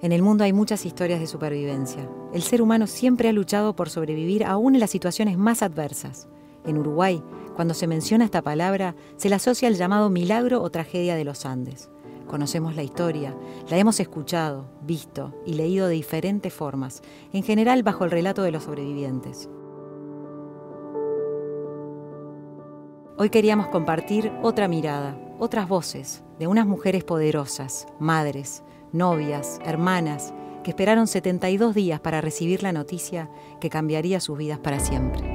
En el mundo hay muchas historias de supervivencia. El ser humano siempre ha luchado por sobrevivir aún en las situaciones más adversas. En Uruguay, cuando se menciona esta palabra, se la asocia al llamado milagro o tragedia de los Andes. Conocemos la historia, la hemos escuchado, visto y leído de diferentes formas, en general bajo el relato de los sobrevivientes. Hoy queríamos compartir otra mirada, otras voces de unas mujeres poderosas, madres, novias, hermanas, que esperaron 72 días para recibir la noticia que cambiaría sus vidas para siempre.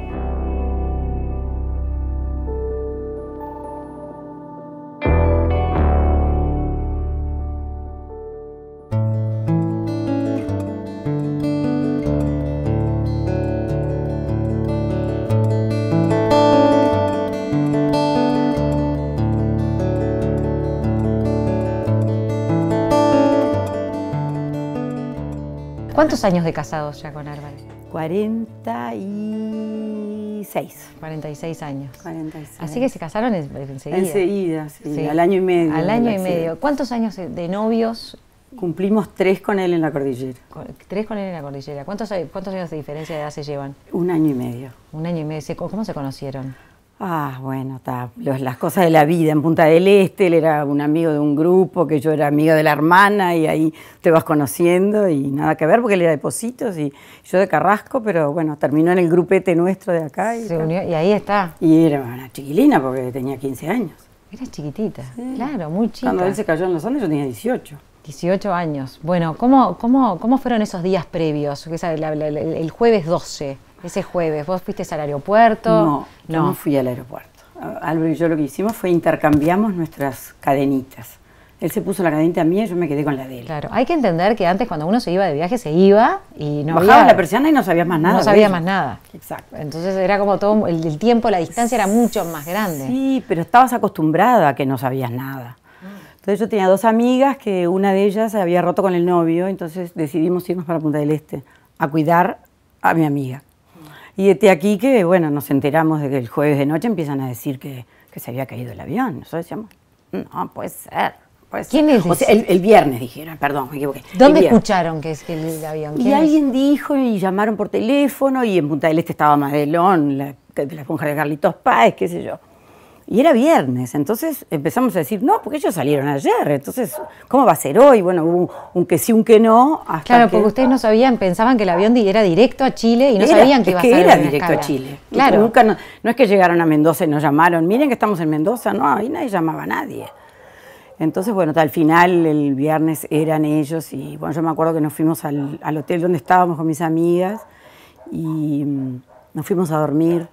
¿Cuántos años de casados ya con Árvale? 46. 46 años. Así que se casaron enseguida. Enseguida, sí, al año y medio. Al año y medio. ¿Cuántos años de novios? Cumplimos tres con él en la cordillera. Tres con él en la cordillera. ¿Cuántos, cuántos años de diferencia de edad se llevan? Un año y medio. Un año y medio. ¿Cómo se conocieron? Ah, bueno, las cosas de la vida. En Punta del Este, él era un amigo de un grupo, que yo era amiga de la hermana, y ahí te vas conociendo y nada que ver, porque él era de Positos y yo de Carrasco, pero bueno, terminó en el grupete nuestro de acá. Y y ahí está. Y era una chiquilina, porque tenía 15 años. Era chiquitita, claro, muy chiquita. Cuando él se cayó en los Andes, yo tenía 18. 18 años. Bueno, ¿cómo, cómo, cómo fueron esos días previos? El jueves 12. Ese jueves, ¿vos fuiste al aeropuerto? No, no, fui al aeropuerto. Álvaro y yo lo que hicimos fue intercambiamos nuestras cadenitas. Él se puso la cadenita mía y yo me quedé con la de él. Claro, hay que entender que antes cuando uno se iba de viaje se iba y no Bajaba la persiana y no sabías más nada. No sabía más nada. Exacto. Entonces era como todo, el, tiempo, la distancia era mucho más grande. Sí, pero estabas acostumbrada a que no sabías nada. Entonces yo tenía dos amigas que una de ellas se había roto con el novio, entonces decidimos irnos para Punta del Este a cuidar a mi amiga. Y de este aquí que, bueno, nos enteramos de que el jueves de noche empiezan a decir que, se había caído el avión. Nosotros decíamos, no, puede ser. Pues, ¿Quién es? el, viernes dijeron, perdón, me equivoqué. ¿Dónde escucharon que es que el avión? Y alguien dijo y llamaron por teléfono y en Punta del Este estaba Madelón, la, la de Carlitos Páez, qué sé yo. Y era viernes, entonces empezamos a decir, no, porque ellos salieron ayer, entonces, ¿cómo va a ser hoy? Bueno, un, un que sí, un que no. claro, porque ustedes no sabían, pensaban que el avión era directo a Chile y no sabían que iba a ser. que era directo a Chile. Claro. Nunca, no, es que llegaron a Mendoza y nos llamaron, miren que estamos en Mendoza, no, ahí nadie llamaba a nadie. Entonces, bueno, al final el viernes eran ellos y bueno, yo me acuerdo que nos fuimos al, hotel donde estábamos con mis amigas y mm, nos fuimos a dormir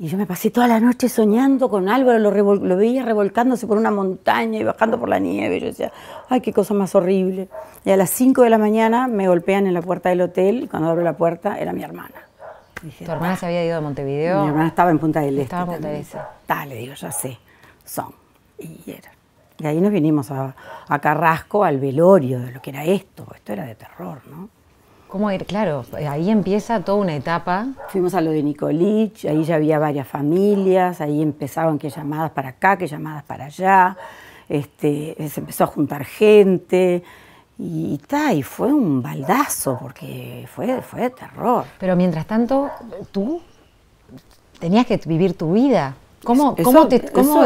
y yo me pasé toda la noche soñando con Álvaro, lo, veía revolcándose por una montaña y bajando por la nieve. Y yo decía, ay, qué cosa más horrible. Y a las 5 de la mañana me golpean en la puerta del hotel. Y cuando abro la puerta, era mi hermana. ¿Tu hermana se había ido a Montevideo? Mi hermana estaba en Punta del Este. Estaba en Punta del Este. Dale, digo, ya sé. Son. Y era. Y ahí nos vinimos a Carrasco, al velorio de lo que era esto. Esto era de terror, ¿no? ¿Cómo ir? Claro, ahí empieza toda una etapa. Fuimos a lo de Nicolich, ahí ya había varias familias, ahí empezaban que llamadas para acá, que llamadas para allá, este, se empezó a juntar gente. Y, ta, y fue un baldazo, porque fue, fue de terror. Pero mientras tanto, tú tenías que vivir tu vida. ¿Cómo,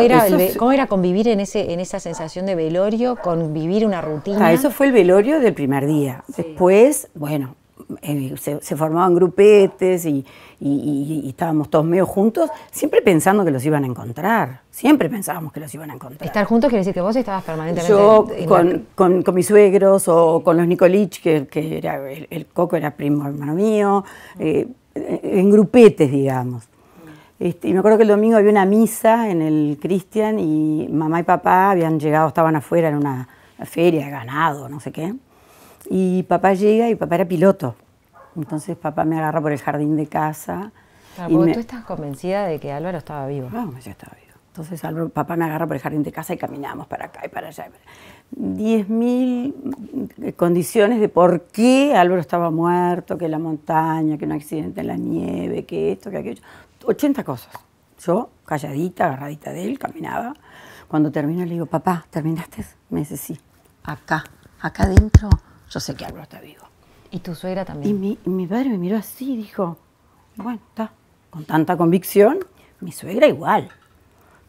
era, ¿Cómo era convivir en, ese, en esa sensación de velorio, convivir una rutina? Ah, eso fue el velorio del primer día. Después, bueno, eh, se, formaban grupetes y, estábamos todos medio juntos, siempre pensando que los iban a encontrar. Siempre pensábamos que los iban a encontrar. Estar juntos quiere decir que vos estabas permanentemente. Yo con, mis suegros o con los Nicolich, que, era, el, coco era primo hermano mío, eh, en grupetes, digamos. Este, y me acuerdo que el domingo había una misa en el Cristian y mamá y papá habían llegado, estaban afuera en una feria de ganado, no sé qué. Y papá llega y papá era piloto. Entonces papá me agarra por el jardín de casa. Ah, tú estás convencida de que Álvaro estaba vivo. No, ya estaba vivo. Entonces papá me agarra por el jardín de casa y caminamos para acá y para allá. Diez mil eh, condiciones de por qué Álvaro estaba muerto, que la montaña, que un accidente en la nieve, que esto, que aquello. 80 cosas. Yo, calladita, agarradita de él, caminaba. Cuando terminó le digo, papá, ¿terminaste? Me dice, sí, acá, acá adentro, yo sé que Álvaro está vivo. ¿Y tu suegra también? Y mi, padre me miró así y dijo, bueno, está, con tanta convicción, mi suegra igual.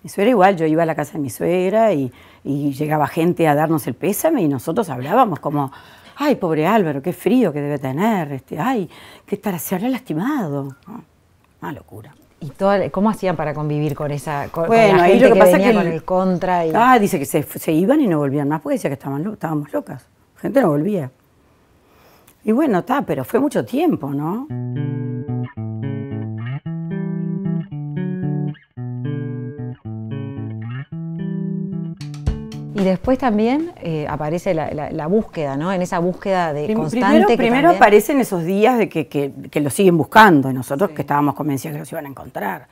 Mi suegra igual, yo iba a la casa de mi suegra y, y llegaba gente a darnos el pésame y nosotros hablábamos como, ay, pobre Álvaro, qué frío que debe tener, este, ay, que estará, se habrá lastimado. Una locura. ¿Y cómo hacían para convivir con esa con, gente lo que, venía con el contra? Y... Ah, dice que se, iban y no volvían más porque decía que estaban, estábamos locas. La gente no volvía. Y bueno, está, pero fue mucho tiempo, ¿no? Y después también eh, aparece la, búsqueda, ¿no? En esa búsqueda de constante. Primero, primero aparecen esos días de que, que, lo siguen buscando, nosotros que estábamos convencidos que los iban a encontrar.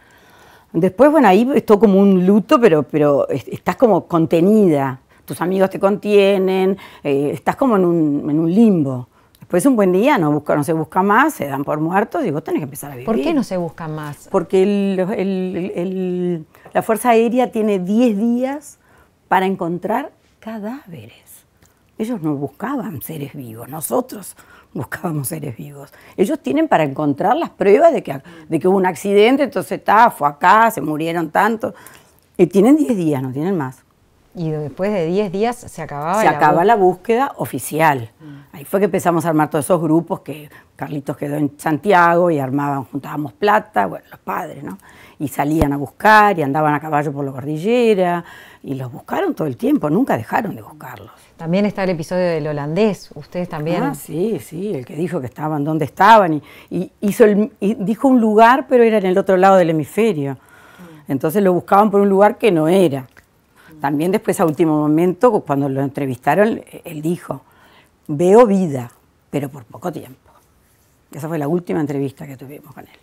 Después, bueno, ahí esto como un luto, pero, pero estás como contenida. Tus amigos te contienen, eh, estás como en un, en un limbo. Después un buen día no, busca, no se busca más, se dan por muertos y vos tenés que empezar a vivir. ¿Por qué no se busca más? Porque el, la Fuerza Aérea tiene 10 días para encontrar cadáveres. Ellos no buscaban seres vivos, nosotros buscábamos seres vivos. Ellos tienen para encontrar las pruebas de que, de que hubo un accidente, entonces está, fue acá, se murieron tantos. Y tienen 10 días, no tienen más. Y después de 10 días se acababa se acaba la búsqueda oficial. Mm. Ahí fue que empezamos a armar todos esos grupos que Carlitos quedó en Santiago y armaban, juntábamos plata, bueno, los padres, ¿no? y salían a buscar y andaban a caballo por la cordillera y los buscaron todo el tiempo, nunca dejaron de buscarlos. También está el episodio del holandés, ustedes también. Ah, sí, sí, el que dijo que estaban donde estaban y, hizo el, y dijo un lugar pero era en el otro lado del hemisferio. Mm. Entonces lo buscaban por un lugar que no era. También después a último momento, cuando lo entrevistaron, él dijo, veo vida, pero por poco tiempo. Esa fue la última entrevista que tuvimos con él.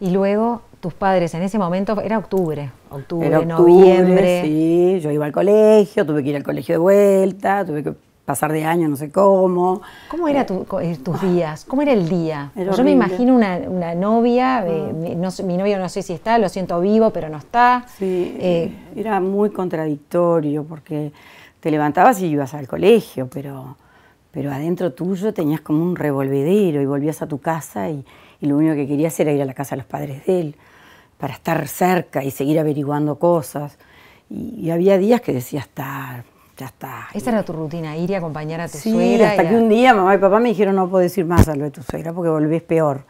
Y luego tus padres en ese momento era octubre, octubre, noviembre. Sí, yo iba al colegio, tuve que ir al colegio de vuelta, tuve que pasar de año, no sé cómo. ¿Cómo eran eh, tus días? ¿Cómo era el día? yo me imagino una, novia, ah. eh, mi, novia novio no sé si está, lo siento vivo, pero no está. Sí, eh, era muy contradictorio porque te levantabas y ibas al colegio, pero, pero adentro tuyo tenías como un revolvedero y volvías a tu casa y y lo único que quería hacer era ir a la casa de los padres de él para estar cerca y seguir averiguando cosas. Y, había días que decía, estar ya está. Esa era tu rutina, ir y acompañar a tu sí, Hasta que un día mamá y papá me dijeron, no puedo decir más a lo de tu suegra porque volvés peor.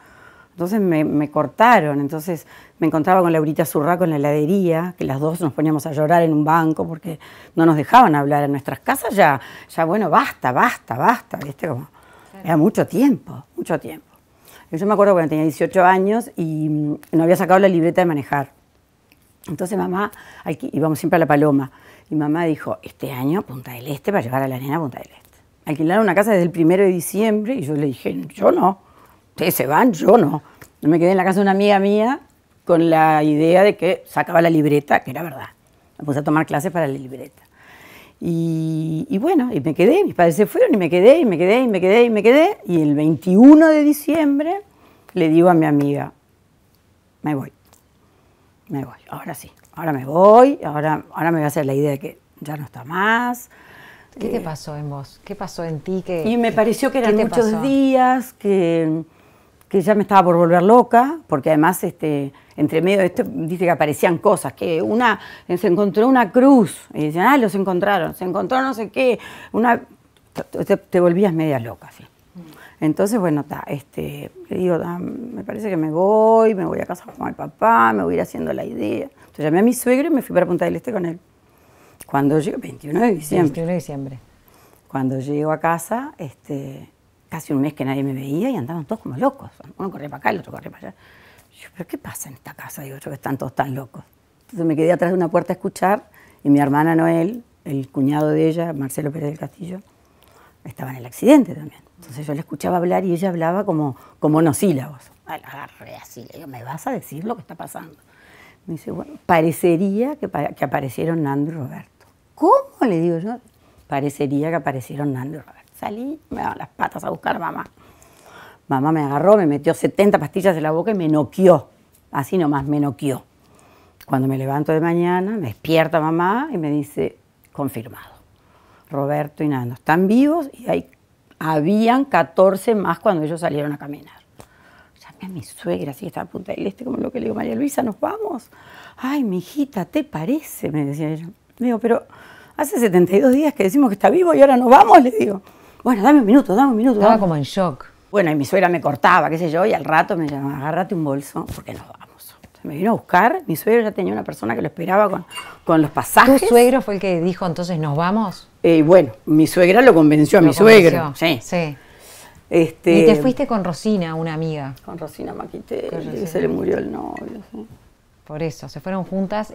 Entonces me, cortaron, entonces me encontraba con Laurita Zurraco en la heladería, que las dos nos poníamos a llorar en un banco porque no nos dejaban hablar en nuestras casas, ya, ya bueno, basta, basta, basta, ¿viste? Como, Era mucho tiempo, mucho tiempo. Yo me acuerdo cuando tenía 18 años y mm, no había sacado la libreta de manejar. Entonces mamá, aquí, íbamos siempre a La Paloma, y mamá dijo, este año Punta del Este para llevar a la nena a Punta del Este. Alquilaron una casa desde el primero de diciembre y yo le dije, yo no, ustedes se van, yo no. No me quedé en la casa de una amiga mía con la idea de que sacaba la libreta, que era verdad. Me puse a tomar clases para la libreta. Y, bueno, y me quedé, mis padres se fueron y me quedé, y me quedé, y me quedé, y me quedé. Y el 21 de diciembre le digo a mi amiga, me voy, me voy, ahora sí, ahora me voy, ahora, ahora me voy a hacer la idea de que ya no está más. ¿Qué te eh, pasó en vos? ¿Qué pasó en ti? y me pareció que eran muchos días, que que ya me estaba por volver loca, porque además este, entre medio de esto, dice que aparecían cosas, que una se encontró una cruz, y decían, ah, los encontraron, se encontró no sé qué, una te, volvías media loca, sí. Entonces, bueno, está este, le digo, ah, me parece que me voy, me voy a casa con el papá, me voy a ir haciendo la idea. Entonces llamé a mi suegro y me fui para Punta del Este con él. Cuando llego, 21 de diciembre. 21 de diciembre. Cuando llego a casa, este, casi un mes que nadie me veía y andaban todos como locos. Uno corría para acá, el otro corría para allá. Yo, ¿pero qué pasa en esta casa? Digo, yo que están todos tan locos. Entonces me quedé atrás de una puerta a escuchar y mi hermana Noel, el cuñado de ella, Marcelo Pérez del Castillo, estaba en el accidente también. Entonces yo la escuchaba hablar y ella hablaba como, como monosílabos. Ah, agarré así, le digo, ¿me vas a decir lo que está pasando? Me dice, bueno, parecería que aparecieron Nando y Roberto. ¿Cómo? Le digo yo, parecería que aparecieron Nando y Roberto. Salí, me daban las patas a buscar mamá. Mamá me agarró, me metió 70 pastillas en la boca y me noqueó. Así nomás, me noqueó. Cuando me levanto de mañana, me despierta mamá y me dice, confirmado. Roberto y Nando están vivos y hay, habían 14 más cuando ellos salieron a caminar. Llamé a mi suegra, así que está a punta del este, como lo que le digo, María Luisa, nos vamos. Ay, mi hijita, ¿te parece? Me decía ella. digo, pero hace 72 días que decimos que está vivo y ahora nos vamos, le digo bueno, dame un minuto, dame un minuto. Estaba como en shock. Bueno, y mi suegra me cortaba, qué sé yo, y al rato me llamaba, agárrate un bolso, porque nos vamos. Se me vino a buscar, mi suegro ya tenía una persona que lo esperaba con, con los pasajes. ¿Tu suegro fue el que dijo entonces nos vamos? Y eh, bueno, mi suegra lo convenció a mi suegro. Sí. sí. Este, y te fuiste con Rosina, una amiga. Con Rosina Maquite, se le murió el novio. ¿sí? Por eso, se fueron juntas.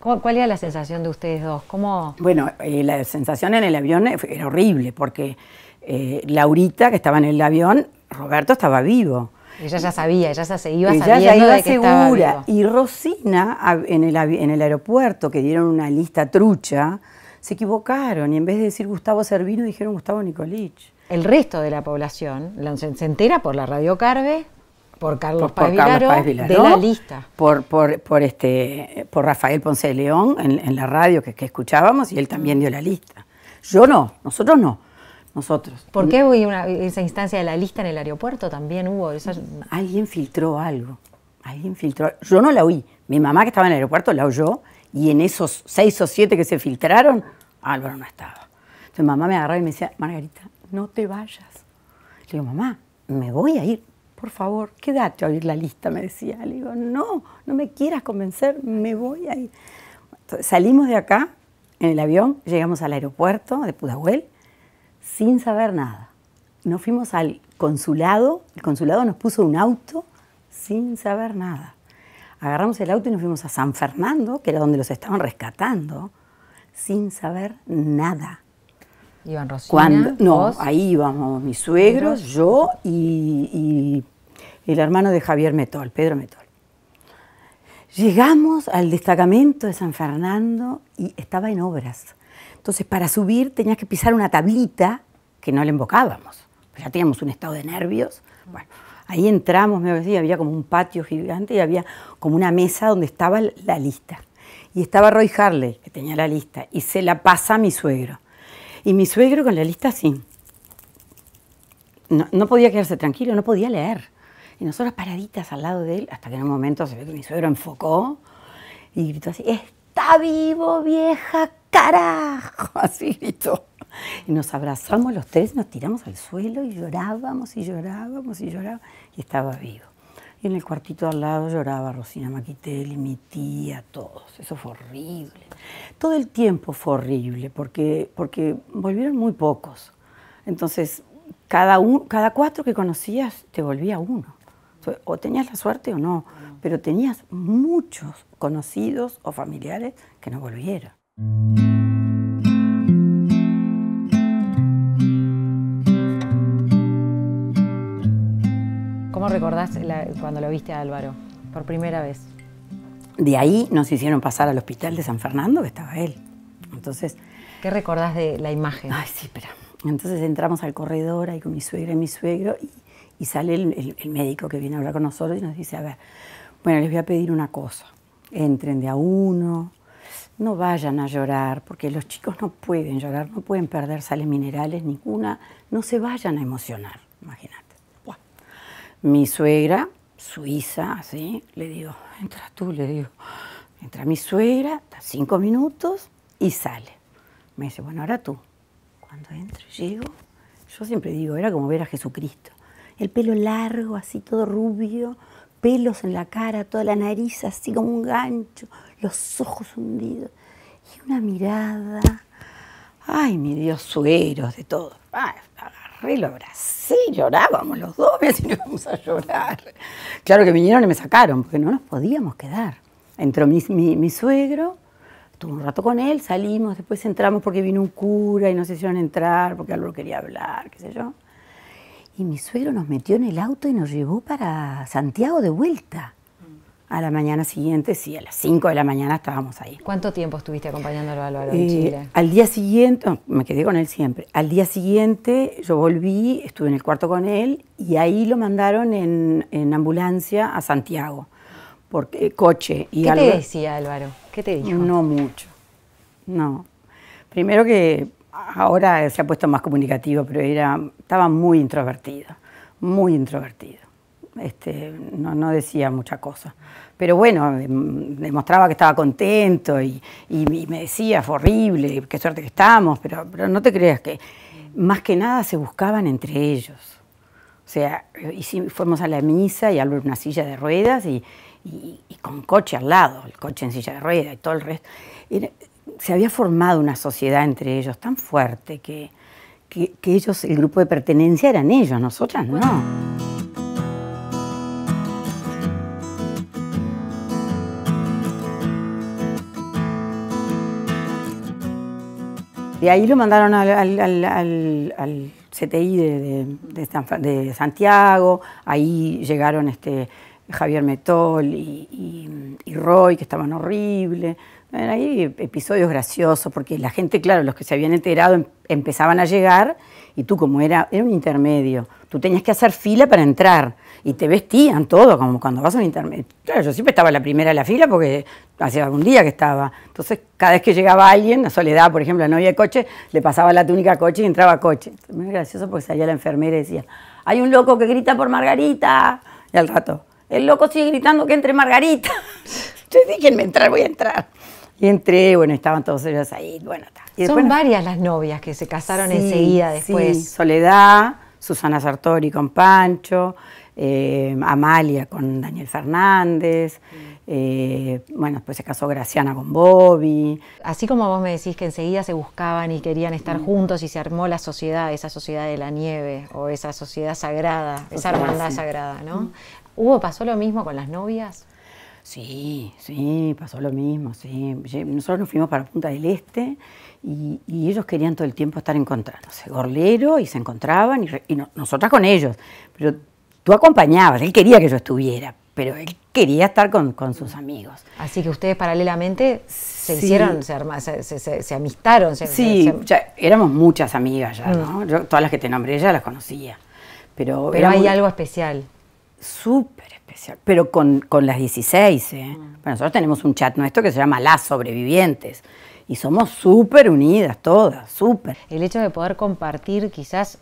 ¿Cuál era la sensación de ustedes dos? ¿Cómo? Bueno, eh, la sensación en el avión eh, era horrible, porque eh, Laurita, que estaba en el avión, Roberto estaba vivo. Ella ya sabía, ella ya se iba ella sabiendo que Estaba Y Rosina, en el, en el aeropuerto, que dieron una lista trucha, se equivocaron y en vez de decir Gustavo Servino, dijeron Gustavo Nicolich. El resto de la población se entera por la radio Carve por Carlos de la lista. Por, por, este, por Rafael Ponce de León en, la radio que, escuchábamos y él también dio la lista. Yo no, nosotros no. Nosotros. ¿Por qué hubo esa instancia de la lista en el aeropuerto? También hubo. Alguien filtró algo. Alguien filtró. Yo no la oí. Mi mamá, que estaba en el aeropuerto, la oyó y en esos seis o siete que se filtraron, Álvaro no estaba. Entonces mamá me agarró y me decía, Margarita, no te vayas. Le digo, mamá, me voy a ir por favor, quédate a oír la lista, me decía. Le digo, no, no me quieras convencer, me voy ahí. salimos de acá en el avión, llegamos al aeropuerto de Pudahuel sin saber nada. Nos fuimos al consulado, el consulado nos puso un auto sin saber nada. Agarramos el auto y nos fuimos a San Fernando, que era donde los estaban rescatando, sin saber nada. ¿Iban Cuando, no, ahí íbamos mis suegros, yo y, el hermano de Javier Metol, Pedro Metol. Llegamos al destacamento de San Fernando y estaba en obras. Entonces, para subir tenías que pisar una tablita que no le embocábamos. Pues ya teníamos un estado de nervios. Bueno, ahí entramos, me decía, había como un patio gigante y había como una mesa donde estaba la lista. Y estaba Roy Harley, que tenía la lista, y se la pasa a mi suegro. Y mi suegro con la lista así. No, podía quedarse tranquilo, no podía leer. Y nosotras paraditas al lado de él, hasta que en un momento se ve que mi suegro enfocó y gritó así, está vivo, vieja, carajo. Así gritó. Y nos abrazamos los tres, nos tiramos al suelo y llorábamos y llorábamos y llorábamos y estaba vivo. Y en el cuartito al lado lloraba Rosina Maquitelli, mi tía, todos. Eso fue horrible. Todo el tiempo fue horrible, porque, porque volvieron muy pocos. Entonces, cada, un, cada cuatro que conocías te volvía uno. O tenías la suerte o no, pero tenías muchos conocidos o familiares que no volvieron. recordás cuando lo viste a Álvaro? Por primera vez. De ahí nos hicieron pasar al hospital de San Fernando, que estaba él. Entonces. ¿Qué recordás de la imagen? Ay, sí, espera. Entonces entramos al corredor ahí con mi suegra y mi suegro y, sale el, el, médico que viene a hablar con nosotros y nos dice, a ver, bueno, les voy a pedir una cosa. Entren de a uno, no vayan a llorar, porque los chicos no pueden llorar, no pueden perder sales minerales ninguna, no se vayan a emocionar, imagínate mi suegra, suiza, así le digo, entra tú, le digo, entra mi suegra, da cinco minutos y sale. Me dice, bueno, ahora tú. Cuando entro y llego, yo siempre digo, era como ver a Jesucristo. El pelo largo, así todo rubio, pelos en la cara, toda la nariz así como un gancho, los ojos hundidos y una mirada. Ay, mi Dios, sueros de todo. Sí, llorábamos los dos, me decían, vamos a llorar. Claro que vinieron y me sacaron, porque no nos podíamos quedar. Entró mi, suegro, tuvo un rato con él, salimos, después entramos porque vino un cura y se hicieron entrar porque algo quería hablar, qué sé yo. Y mi suegro nos metió en el auto y nos llevó para Santiago de vuelta a la mañana siguiente, sí, a las 5 de la mañana estábamos ahí. ¿Cuánto tiempo estuviste acompañándolo a Álvaro en eh, Chile? Al día siguiente, oh, me quedé con él siempre, al día siguiente yo volví, estuve en el cuarto con él y ahí lo mandaron en, ambulancia a Santiago, porque eh, coche. Y ¿Qué te decía Álvaro? ¿Qué te dijo? No mucho, no. Primero que ahora se ha puesto más comunicativo, pero era, estaba muy introvertido, muy introvertido este, no, decía mucha cosa. Pero bueno, demostraba que estaba contento y, me decía, fue horrible, qué suerte que estamos, pero, pero, no te creas que más que nada se buscaban entre ellos. O sea, y si, fuimos a la misa y hablo una silla de ruedas y, con coche al lado, el coche en silla de ruedas y todo el resto. se había formado una sociedad entre ellos tan fuerte que, que, que ellos, el grupo de pertenencia eran ellos, nosotras no. Y ahí lo mandaron al, al, al, CTI de, Santiago, ahí llegaron este, Javier Metol y, Roy, que estaban horribles. ahí episodios graciosos, porque la gente, claro, los que se habían enterado em, empezaban a llegar y tú como era, era un intermedio, tú tenías que hacer fila para entrar y te vestían todo, como cuando vas a un intermedio. Claro, yo siempre estaba la primera de la fila porque hacía algún día que estaba. Entonces, cada vez que llegaba alguien, a Soledad, por ejemplo, la novia de coche, le pasaba la túnica a coche y entraba a coche. muy gracioso porque salía la enfermera y decía, hay un loco que grita por Margarita. Y al rato, el loco sigue gritando que entre Margarita. Yo dije, me entrar, voy a entrar. Y entré, bueno, estaban todos ellos ahí, bueno, Son varias las novias que se casaron enseguida después. Sí, Soledad, Susana Sartori con Pancho, eh, Amalia con Daniel Fernández, eh, bueno, después se casó Graciana con Bobby. Así como vos me decís que enseguida se buscaban y querían estar juntos y se armó la sociedad, esa sociedad de la nieve o esa sociedad sagrada, esa hermandad sagrada, ¿no? ¿Hubo, pasó lo mismo con las novias? Sí, sí, pasó lo mismo, sí. Nosotros nos fuimos para Punta del Este y, ellos querían todo el tiempo estar encontrándose. Gorlero y se encontraban y, nosotras con ellos. Pero tú acompañabas, él quería que yo estuviera, pero él quería estar con, sus amigos. Así que ustedes paralelamente se hicieron, se, se, amistaron. sí, éramos muchas amigas ya, mm. ¿no? Yo, todas las que te nombré ya las conocía. Pero, hay algo especial. Súper especial, pero con, las 16. ¿eh? Mm. nosotros tenemos un chat nuestro que se llama Las Sobrevivientes, y somos súper unidas todas, súper. El hecho de poder compartir quizás,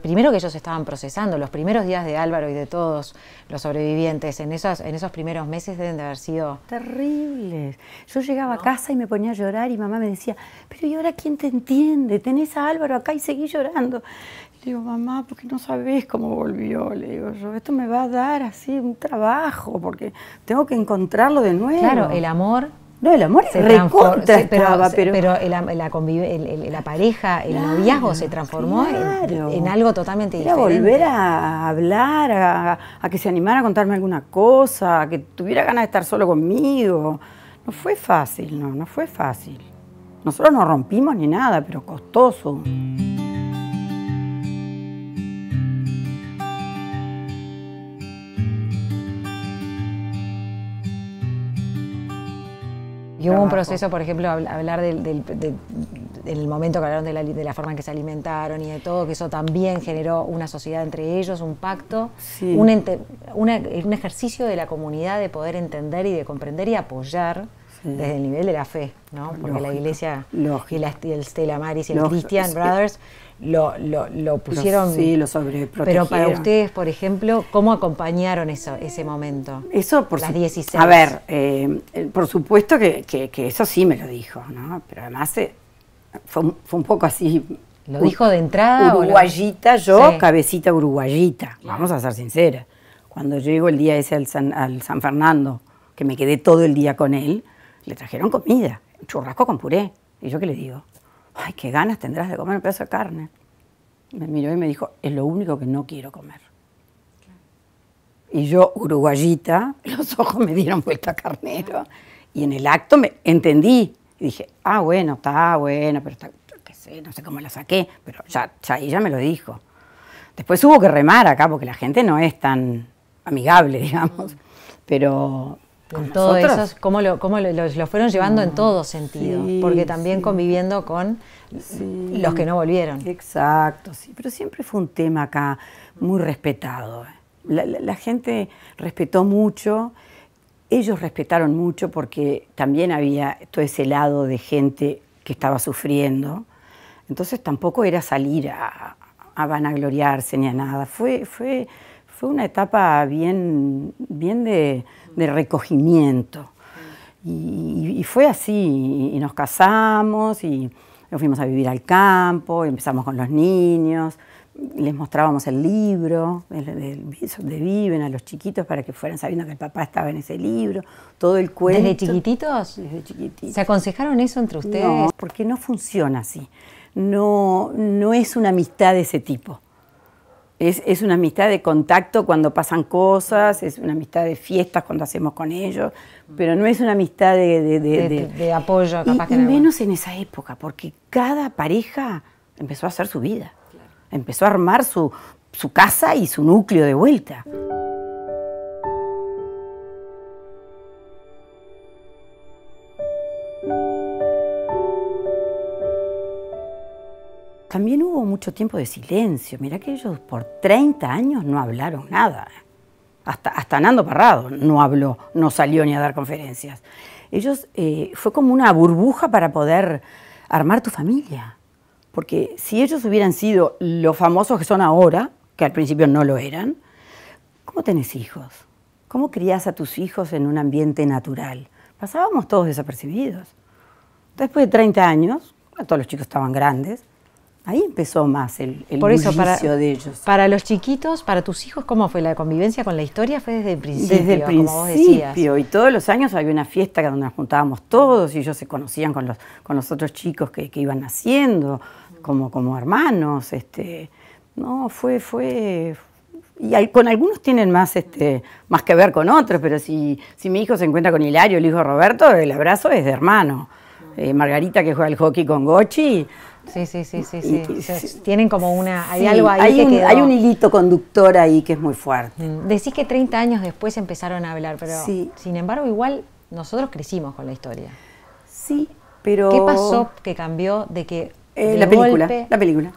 primero que ellos estaban procesando, los primeros días de Álvaro y de todos los sobrevivientes, en esos, en esos primeros meses deben de haber sido... Terribles. Yo llegaba a casa y me ponía a llorar y mamá me decía, pero ¿y ahora quién te entiende? Tenés a Álvaro acá y seguí llorando. Le digo, mamá, porque no sabés cómo volvió. Le digo yo, esto me va a dar así un trabajo, porque tengo que encontrarlo de nuevo. Claro, el amor no, el amor se recontra pero, la pareja, el noviazgo se transformó en, algo totalmente Era diferente. volver a hablar, a, que se animara a contarme alguna cosa, a que tuviera ganas de estar solo conmigo. No fue fácil, no, no fue fácil. Nosotros no rompimos ni nada, pero costoso. Y hubo un proceso, por ejemplo, hablar del, del, momento que hablaron de la, de la, forma en que se alimentaron y de todo, que eso también generó una sociedad entre ellos, un pacto, un, ejercicio de la comunidad de poder entender y de comprender y apoyar desde el nivel de la fe, ¿no? Porque la iglesia y, el Stella Maris y el Christian Brothers lo, pusieron. sí, lo sobreprotegieron. Pero para ustedes, por ejemplo, ¿cómo acompañaron eso, ese momento? Eso por Las 16. A ver, eh, por supuesto que, eso sí me lo dijo, ¿no? Pero además eh, fue, un poco así ¿Lo dijo de entrada? Uruguayita, yo, cabecita uruguayita, vamos a ser sinceras. Cuando llego el día ese al San, al San, Fernando, que me quedé todo el día con él, le trajeron comida, churrasco con puré. ¿Y yo qué le digo? ay, qué ganas tendrás de comer un pedazo de carne. Me miró y me dijo, es lo único que no quiero comer. Y yo, uruguayita, los ojos me dieron vuelta a carnero. Y en el acto me entendí. Y dije, ah, bueno, está bueno, pero está, qué sé, no sé cómo la saqué, pero ya, ya me lo dijo. Después hubo que remar acá porque la gente no es tan amigable, digamos. Pero con, todo eso, cómo, lo, fueron llevando en mm, todo sentido, porque también conviviendo con los que no volvieron. Exacto, sí, pero siempre fue un tema acá muy respetado. La, gente respetó mucho, ellos respetaron mucho porque también había todo ese lado de gente que estaba sufriendo, entonces tampoco era salir a, a vanagloriarse ni a nada, fue, fue, fue una etapa bien, bien de de recogimiento. Y, fue así, y, nos casamos y nos fuimos a vivir al campo, y empezamos con los niños, les mostrábamos el libro de, Viven a los chiquitos para que fueran sabiendo que el papá estaba en ese libro, todo el cuento. ¿Desde chiquititos? Desde chiquititos. ¿Se aconsejaron eso entre ustedes? No, porque no funciona así. No, no es una amistad de ese tipo. Es, una amistad de contacto cuando pasan cosas, es una amistad de fiestas cuando hacemos con ellos, pero no es una amistad de... De, apoyo, capaz que y menos en esa época, porque cada pareja empezó a hacer su vida, empezó a armar su, su casa y su núcleo de vuelta. También hubo mucho tiempo de silencio. Mirá que ellos por 30 años no hablaron nada. Hasta, hasta Nando Parrado no habló, no salió ni a dar conferencias. Ellos eh, fue como una burbuja para poder armar tu familia. Porque si ellos hubieran sido los famosos que son ahora, que al principio no lo eran, ¿cómo tenés hijos? ¿Cómo criás a tus hijos en un ambiente natural? Pasábamos todos desapercibidos. Después de 30 años, todos los chicos estaban grandes, Ahí empezó más el, el de ellos. Para los chiquitos, para tus hijos, ¿cómo fue la convivencia con la historia? Fue desde el principio. Desde el principio, como vos decías. y todos los años había una fiesta donde nos juntábamos todos y ellos se conocían con los, con los otros chicos que, iban naciendo, como, como hermanos. Este, no, fue, fue, y con algunos tienen más, este, más que ver con otros, pero si, si mi hijo se encuentra con Hilario, el hijo Roberto, el abrazo es de hermano. Eh, Margarita que juega al hockey con Gochi, Sí, sí, sí, sí, tienen como una, hay algo ahí que un, Hay un hilito conductor ahí que es muy fuerte. Mm, decís que 30 años después empezaron a hablar, pero sí. sin embargo igual nosotros crecimos con la historia. Sí, pero... ¿Qué pasó que cambió de que... Eh, la, película, la película,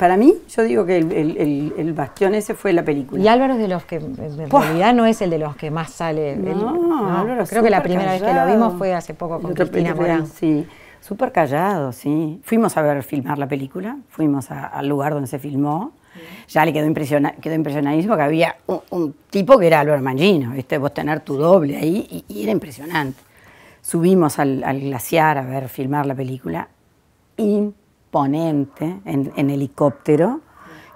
para mí, yo digo que el, bastión ese fue la película. Y Álvaro es de los que, en realidad, no es el de los que más sale. No, no Creo que la primera vez que lo vimos fue hace poco con Cristina Morán. Sí. Súper callado, sí. Fuimos a ver filmar la película, fuimos al lugar donde se filmó. Ya le quedó, quedó impresionadísimo que había un, tipo que era Albert Mangino, ¿viste? vos tener tu doble ahí, y, era impresionante. Subimos al, glaciar a ver filmar la película, imponente, en, en helicóptero,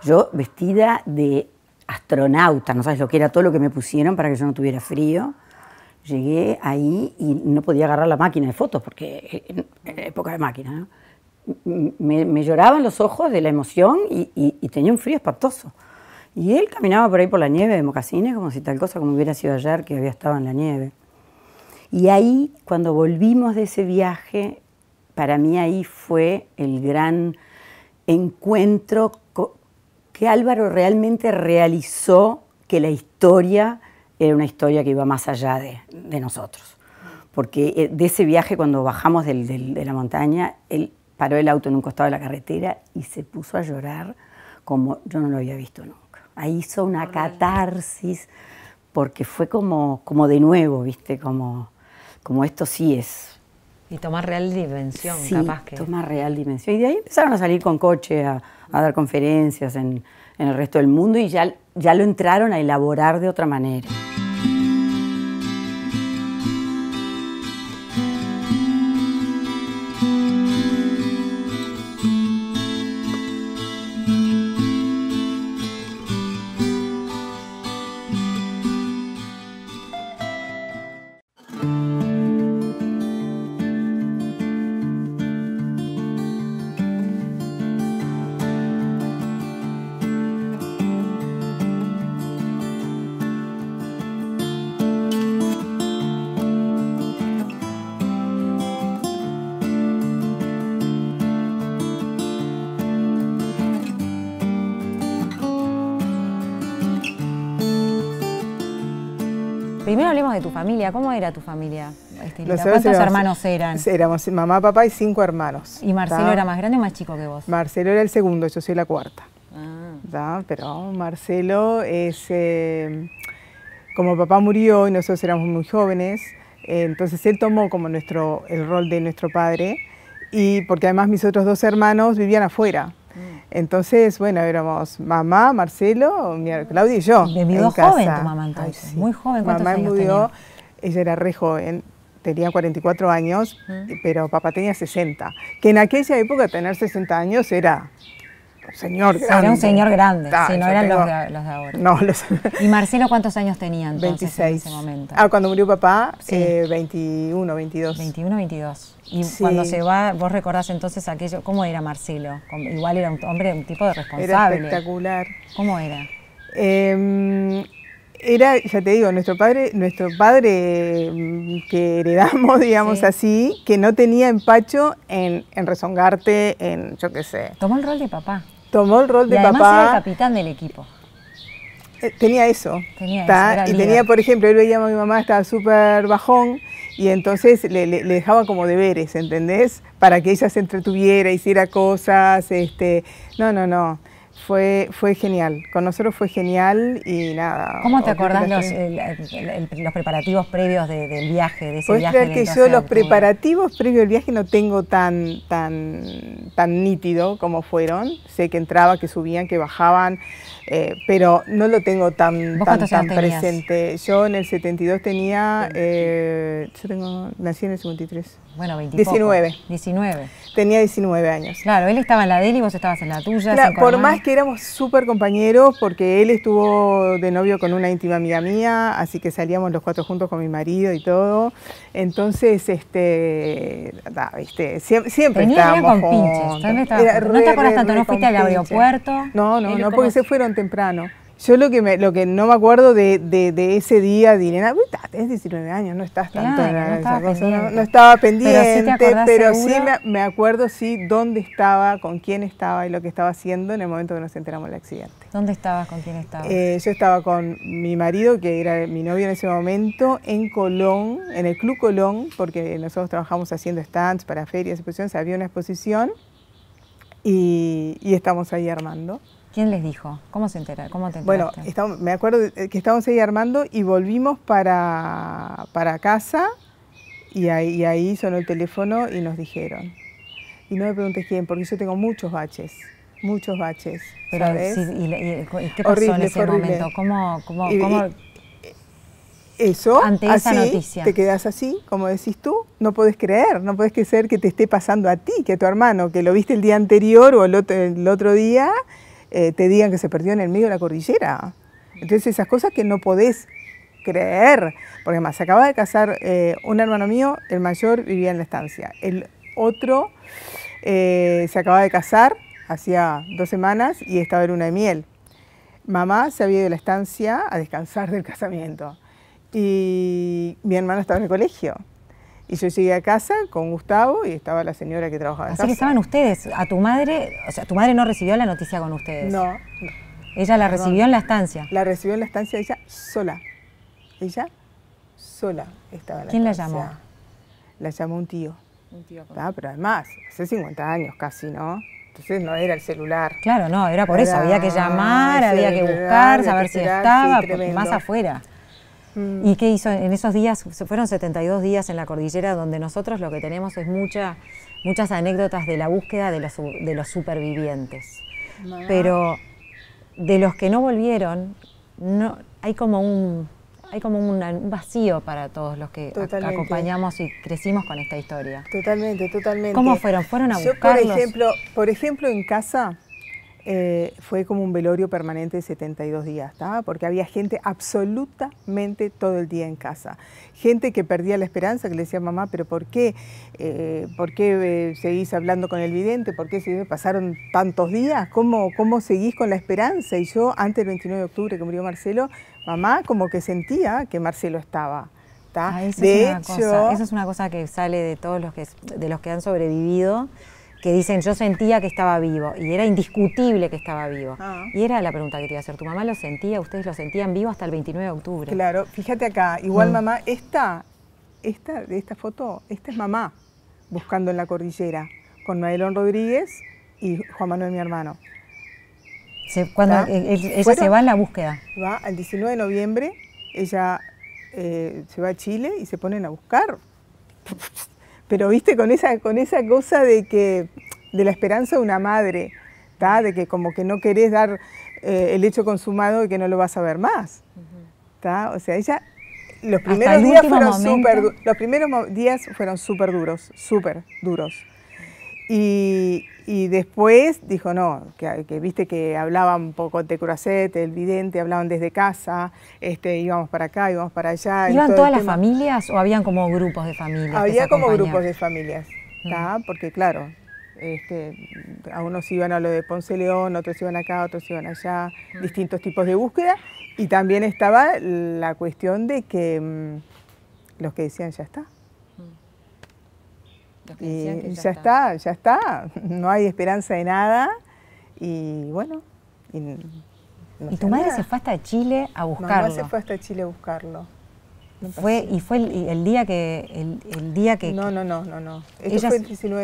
yo vestida de astronauta, no sabes lo que era todo lo que me pusieron para que yo no tuviera frío Llegué ahí y no podía agarrar la máquina de fotos, porque era eh, época de máquina. Me, lloraban los ojos de la emoción y, y, tenía un frío espantoso. Y él caminaba por ahí por la nieve de mocasines, como si tal cosa como hubiera sido ayer que había estado en la nieve. Y ahí, cuando volvimos de ese viaje, para mí ahí fue el gran encuentro que Álvaro realmente realizó que la historia era una historia que iba más allá de, nosotros. Porque eh, de ese viaje, cuando bajamos de la montaña, él paró el auto en un costado de la carretera y se puso a llorar como yo no lo había visto nunca. Ahí hizo una catarsis porque fue como, como de nuevo, ¿viste? Como, como esto sí es. Y toma real dimensión, capaz que. Tomar real dimensión. Y de ahí empezaron a salir con coche, a, a dar conferencias en, en, el resto del mundo y ya ya lo entraron a elaborar de otra manera. ¿Cómo era tu familia? ¿Cuántos hermanos eran? Éramos mamá, papá y cinco hermanos. ¿Y Marcelo era más grande o más chico que vos? Marcelo era el segundo, yo soy la cuarta. Ah. Pero Marcelo es... Em, como papá murió y nosotros éramos muy jóvenes, entonces él tomó como nuestro, el rol de nuestro padre y porque además mis otros dos hermanos vivían afuera. Mm. Entonces, bueno, éramos mamá, Marcelo, mi, Claudia y yo. Y vivió joven casa. tu mamá entonces, muy joven. ¿Cuántos años murió ella era re joven, tenía 44 años, pero papá tenía 60. Que en aquella época tener 60 años era señor grande. Era un señor grande, si no eran los, de, los, de, ahora. ¿Y Marcelo cuántos años tenía entonces 26. en ese momento? Ah, cuando murió papá, 21, 22. 21, 22. Y cuando se va, vos recordás entonces aquello, ¿cómo era Marcelo? Igual era un hombre, un tipo de responsable. Era espectacular. ¿Cómo era? Em, era, ya te digo, nuestro padre, nuestro padre mm, que heredamos, digamos así, que no tenía empacho en, en rezongarte, en yo qué sé. Tomó el rol de papá. Tomó el rol de papá. Era capitán del equipo. Eh, tenía eso. Tenía eso y tenía, por ejemplo, él veía a mi mamá, estaba súper bajón, y entonces le, dejaba como deberes, ¿entendés? Para que ella se entretuviera, hiciera cosas, este. No, no, no fue, fue genial. Con nosotros fue genial y nada. ¿Cómo te acordás los, preparativos previos del viaje, de ese viaje? que yo los preparativos previos del viaje no tengo tan, tan, tan nítido como fueron. Sé que entraba, que subían, que bajaban. Eh, pero no lo tengo tan, tan, tan presente. Yo en el 72 tenía, eh, yo tengo, nací en el 53. Bueno, 20 19. 19. Tenía 19 años. Claro, él estaba en la de y vos estabas en la tuya. por más que éramos súper compañeros, porque él estuvo de novio con una íntima amiga mía, así que salíamos los cuatro juntos con mi marido y todo. Entonces, este, siempre, siempre estábamos con pinches, no te acuerdas tanto, no fuiste al aeropuerto. No, no, no, porque se fueron temprano. Yo lo que, lo que no me acuerdo de, ese día, diré, es 19 años, no estás tanto en no estaba cosa, no, estaba pendiente, pero sí, me, acuerdo sí dónde estaba, con quién estaba y lo que estaba haciendo en el momento que nos enteramos del accidente. ¿Dónde estabas, con quién estabas? Eh, yo estaba con mi marido, que era mi novio en ese momento, en Colón, en el Club Colón, porque nosotros trabajamos haciendo stands para ferias, exposiciones, había una exposición y, y estamos ahí armando. ¿Quién les dijo? ¿Cómo se enteraron? ¿Cómo te enteraste? Bueno, me acuerdo que estábamos ahí armando y volvimos para, para casa y ahí, ahí, sonó el teléfono y nos dijeron. Y no me preguntes quién, porque yo tengo muchos baches, muchos baches. Pero, y, qué pasó horrible, en ese momento? ¿Cómo, eso, Ante esa así, noticia. te quedas así, como decís tú, no puedes creer, no puedes creer que te esté pasando a ti, que a tu hermano, que lo viste el día anterior o el otro, el otro día, eh, te digan que se perdió en el medio de la cordillera. Entonces esas cosas que no podés creer, porque además se acaba de casar eh, un hermano mío, el mayor vivía en la estancia, el otro eh, se acaba de casar hacía dos semanas y estaba en una de miel. Mamá se había ido a la estancia a descansar del casamiento y mi hermano estaba en el colegio. Y yo llegué a casa con Gustavo y estaba la señora que trabajaba. Así en que estaban ustedes, a tu madre, o sea, tu madre no recibió la noticia con ustedes. No. no. Ella la recibió en la estancia. La recibió en la estancia ella sola. Ella sola estaba en la ¿Quién la llamó? La llamó un tío. Un tío. Ah, pero además, hace 50 años casi, ¿no? Entonces no era el celular. Claro, no, era por eso. Había que llamar, había que buscar, saber si estaba, porque más afuera. Mm. ¿Y qué hizo en esos días? Fueron 72 días en la cordillera donde nosotros lo que tenemos es muchas anécdotas de la búsqueda de los, de los supervivientes. Pero de los que no volvieron, no, hay como un hay como un vacío para todos los que acompañamos y crecimos con esta historia. Totalmente, totalmente. ¿Cómo fueron? ¿Fueron a buscarlos? Por ejemplo, por ejemplo, en casa eh, fue como un velorio permanente de 72 días, porque había gente absolutamente todo el día en casa. Gente que perdía la esperanza, que le decía, mamá, pero ¿por qué? Eh, ¿Por qué eh, seguís hablando con el vidente? ¿Por qué se pasaron tantos días? ¿Cómo, ¿Cómo seguís con la esperanza? Y yo, antes del 29 de octubre que murió Marcelo, mamá como que sentía que Marcelo estaba. Ah, eso es una cosa, es una cosa que sale de todos los que, de los que han sobrevivido que dicen yo sentía que estaba vivo y era indiscutible que estaba vivo. Ah. Y era la pregunta que te iba a hacer, ¿tu mamá lo sentía, ustedes lo sentían vivo hasta el 29 de octubre? Claro, fíjate acá, igual mm. mamá, esta, esta, esta foto, esta es mamá buscando en la cordillera con Maelón Rodríguez y Juan Manuel, mi hermano. cuando eh, eh, ella se va en la búsqueda. Va al 19 de noviembre, ella eh, se va a Chile y se ponen a buscar pero viste, con esa, con esa cosa de que, de la esperanza de una madre, de que como que no querés dar eh, el hecho consumado y que no lo vas a ver más. O sea, ella, los primeros días fueron los primeros días fueron súper duros, súper duros. Y, después dijo, no, que, viste que hablaban un poco de Curacet, el vidente, hablaban desde casa, este, íbamos para acá, íbamos para allá. ¿Iban todas las familias o habían como grupos de familias? Había como grupos de familias, mm. porque claro, este, a unos iban a lo de Ponce León, otros iban acá, otros iban allá, mm. distintos tipos de búsqueda. Y también estaba la cuestión de que mm, los que decían ya está. Y ya, está. ya está, no hay esperanza de nada y bueno. Y, tu madre se fue hasta Chile a buscarlo. Mamá se fue hasta Chile a buscarlo. fue, y fue el, día que el, día que no no no no no el 19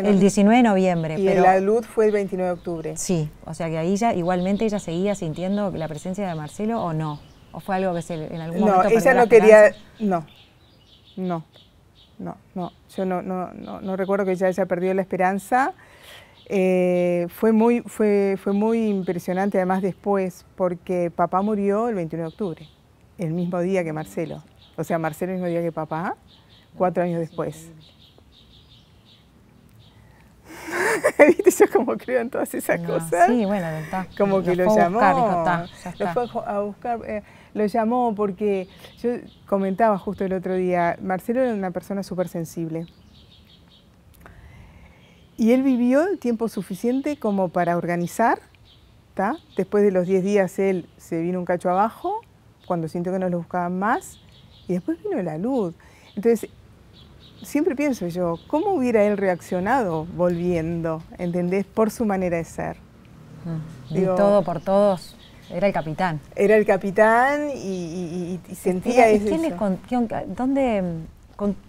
de noviembre, el y pero, la luz fue el 29 de octubre sí o sea que ahí ya igualmente ella seguía sintiendo la presencia de Marcelo o no o fue algo que en algún momento no ella no quería no no no, no. Yo no, recuerdo que ella haya perdido la esperanza. Eh, fue, muy, fue muy impresionante además después, porque papá murió el 21 de octubre, el mismo día que Marcelo. O sea, Marcelo el mismo día que papá, cuatro años después. ¿Viste? Yo como creo en todas esas cosas. Sí, bueno, Como que lo, llamó. Lo fue a buscar. Eh, lo llamó porque yo comentaba justo el otro día, Marcelo era una persona súper sensible. Y él vivió el tiempo suficiente como para organizar, Después de los 10 días él se vino un cacho abajo, cuando sintió que no lo buscaban más, y después vino la luz. Entonces, siempre pienso yo, ¿cómo hubiera él reaccionado volviendo? ¿Entendés? Por su manera de ser. Mm. de todo por todos. Era el capitán. Era el capitán y, sentía ¿Y eso. con,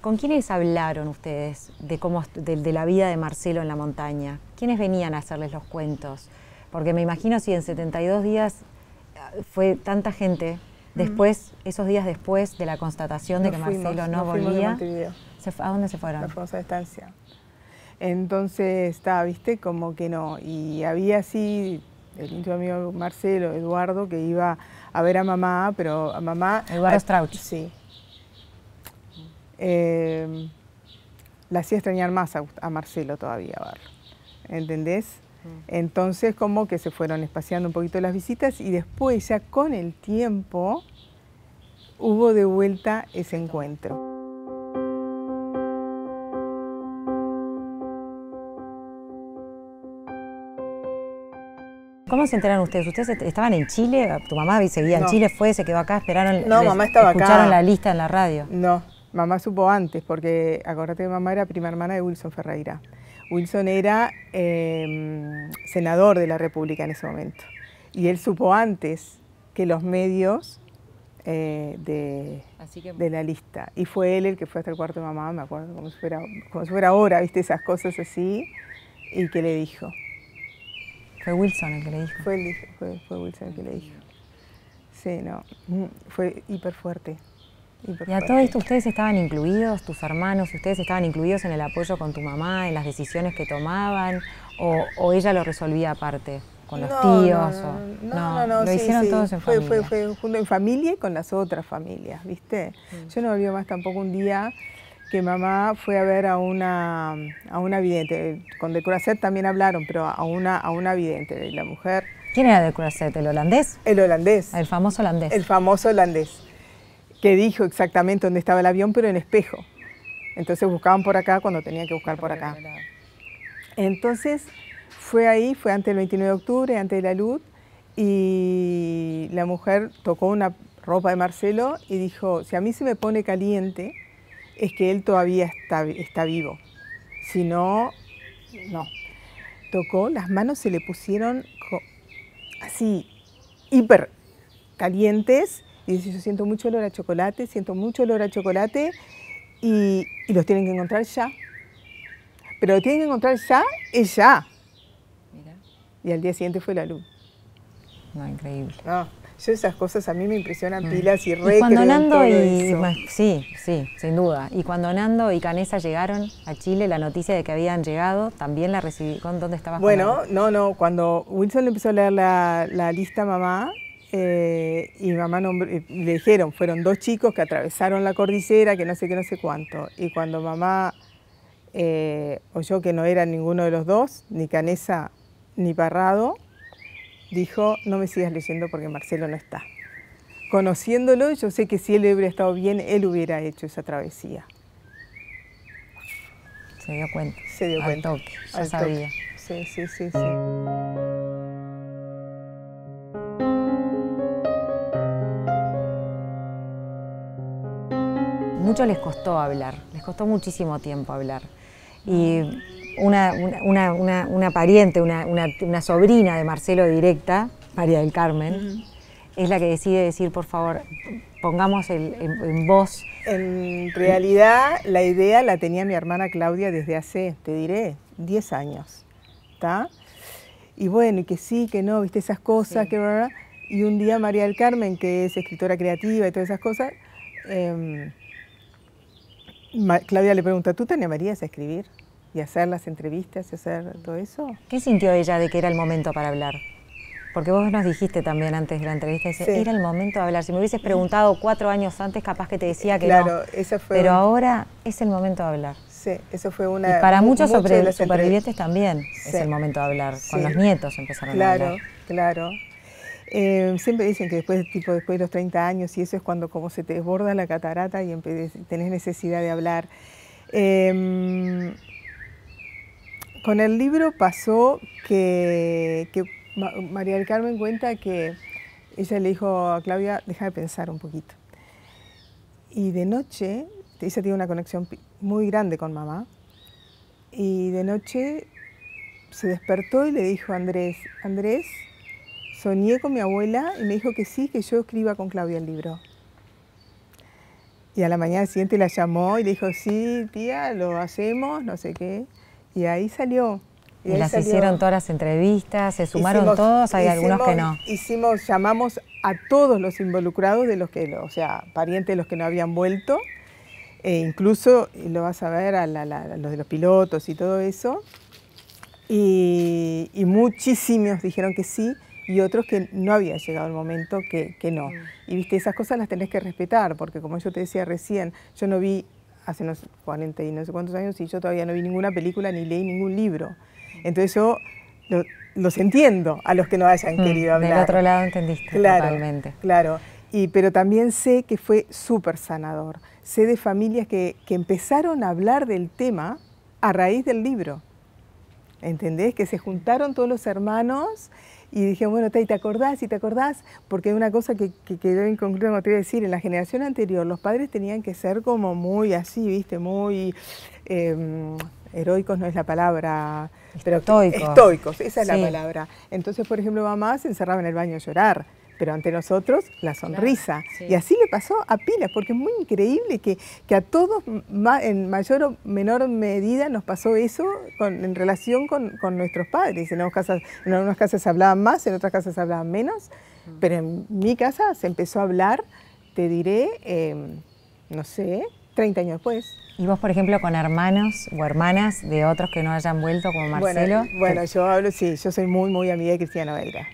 con, quiénes hablaron ustedes de, cómo, de, la vida de Marcelo en la montaña? ¿Quiénes venían a hacerles los cuentos? Porque me imagino si en 72 días ah, fue tanta gente, mm. después, esos días después de la constatación de que Marcelo no volvía, ¿A dónde se fueron? La famosa estancia. Entonces, estaba, viste, como que no. Y había así el íntimo amigo Marcelo, Eduardo, que iba a ver a mamá, pero a mamá... Eduardo Strauch. Sí. Em, la hacía extrañar más a, Marcelo todavía, Barro. ¿Entendés? Mm. Entonces como que se fueron espaciando un poquito las visitas y después ya con el tiempo hubo de vuelta ese encuentro. ¿Cómo se enteran ustedes? ¿Ustedes estaban en Chile? ¿Tu mamá seguía en Chile? ¿Fue? ¿Se quedó acá? ¿Esperaron? No, mamá estaba ¿Escucharon la lista en la radio? No, mamá supo antes, porque acordate que mamá era prima hermana de Wilson Ferreira. Wilson era em, senador de la República en ese momento. Y él supo antes que los medios eh, de, la lista. Y fue él el que fue hasta el cuarto de mamá, me acuerdo, como como si fuera ahora, ¿viste? Esas cosas así. Y que le dijo. Fue Wilson el que le dijo. Fue, Wilson el que le dijo. Sí, no, mm, fue hiper fuerte. y a todo esto, ¿ustedes estaban incluidos, tus hermanos, ustedes estaban incluidos en el apoyo con tu mamá, en las decisiones que tomaban, o, ella lo resolvía aparte, con los tíos? No, no, no, no, no lo hicieron todos en fue, familia. Fue, junto en familia y con las otras familias, ¿viste? Mm. Yo no volví más tampoco un día que mamá fue a ver a una, a una vidente. Con de también hablaron, pero a una, a una vidente. la mujer... ¿Quién era de ¿El holandés? El holandés. El famoso holandés. El famoso holandés, que dijo exactamente dónde estaba el avión, pero en espejo. Entonces buscaban por acá cuando tenían que buscar por acá. Entonces fue ahí, fue antes del 29 de octubre, antes de la luz, y la mujer tocó una ropa de Marcelo y dijo, si a mí se me pone caliente, es que él todavía está, está vivo. Si no, no. Tocó, las manos se le pusieron así, hiper calientes. Y dice, yo siento mucho olor a chocolate, siento mucho olor a chocolate. Y, los tienen que encontrar ya. Pero lo tienen que encontrar ya, es ya. Y al día siguiente fue la luz. increíble. Ah. Yo esas cosas a mí me impresionan mm. pilas y re. cuando Nando y. sí, sí, sin duda. Y cuando Nando y Canesa llegaron a Chile, la noticia de que habían llegado también la recibí. ¿con ¿Dónde estaban Bueno, no, no. Cuando Wilson le empezó a leer la, lista mamá, eh, y mamá eh, le dijeron, fueron dos chicos que atravesaron la cordillera, que no sé qué, no sé cuánto. Y cuando mamá eh, oyó que no era ninguno de los dos, ni Canesa ni Parrado, dijo, no me sigas leyendo porque Marcelo no está. Conociéndolo, yo sé que si él hubiera estado bien, él hubiera hecho esa travesía. Se dio cuenta. Se dio cuenta. Ya sabía. Sí, sí, sí, sí. Mucho les costó hablar, les costó muchísimo tiempo hablar. Y una, una, una, pariente, una, sobrina de Marcelo directa, María del Carmen, es la que decide decir, por favor, pongamos en, voz. En realidad, la idea la tenía mi hermana Claudia desde hace, te diré, 10 años. ¿Está? Y bueno, y que sí, que no, viste esas cosas, que verdad. Y un día María del Carmen, que es escritora creativa y todas esas cosas, em, Claudia le pregunta, ¿tú te animarías a escribir? y hacer las entrevistas y hacer todo eso. ¿Qué sintió ella de que era el momento para hablar? Porque vos nos dijiste también antes de la entrevista, era el momento de hablar. Si me hubieses preguntado cuatro años antes, capaz que te decía que claro, no. Esa fue Pero ahora es el momento de hablar. Sí, eso fue una... Y para muchos sobre, supervivientes también es el momento de hablar. Con los nietos empezaron a hablar. Claro, claro. Eh, siempre dicen que después, tipo, después de los 30 años, y eso es cuando como se te desborda la catarata y tenés necesidad de hablar. Em, con el libro pasó que, María del Carmen cuenta que ella le dijo a Claudia, deja de pensar un poquito. Y de noche, ella tiene una conexión muy grande con mamá, y de noche se despertó y le dijo a Andrés, Andrés, soñé con mi abuela y me dijo que sí, que yo escriba con Claudia el libro. Y a la mañana siguiente la llamó y le dijo, sí, tía, lo hacemos, no sé qué. Y ahí salió. Y, las hicieron todas las entrevistas, se sumaron todos, hay algunos que no. Hicimos, llamamos a todos los involucrados de los que, o sea, parientes de los que no habían vuelto, e incluso, lo vas a ver, a, los de los pilotos y todo eso. Y, muchísimos dijeron que sí y otros que no había llegado el momento que, que no. Mm. Y viste, esas cosas las tenés que respetar, porque como yo te decía recién, yo no vi hace unos 40 y no sé cuántos años y yo todavía no vi ninguna película ni leí ningún libro. Entonces yo los entiendo a los que no hayan mm, querido hablar. Del otro lado entendiste claro, totalmente. Claro, y, pero también sé que fue súper sanador. Sé de familias que, que empezaron a hablar del tema a raíz del libro. ¿Entendés? Que se juntaron todos los hermanos y dije, bueno, y ¿te acordás? ¿Y te acordás? Porque una cosa que, que quedó inconclusa, como te iba a decir, en la generación anterior los padres tenían que ser como muy así, ¿viste? Muy... Em, heroicos no es la palabra, pero estoicos, estoicos esa es la palabra. Entonces, por ejemplo, mamá se encerraba en el baño a llorar pero ante nosotros la sonrisa. Y así le pasó a Pilas, porque es muy increíble que, que a todos, en mayor o menor medida, nos pasó eso en relación con, nuestros padres. En, casas, en algunas casas hablaban más, en otras casas se hablaban menos, pero en mi casa se empezó a hablar, te diré, em, no sé, 30 años después. ¿Y vos, por ejemplo, con hermanos o hermanas de otros que no hayan vuelto, como Marcelo? Bueno, yo hablo, sí, yo soy muy, muy amiga de Cristiana belga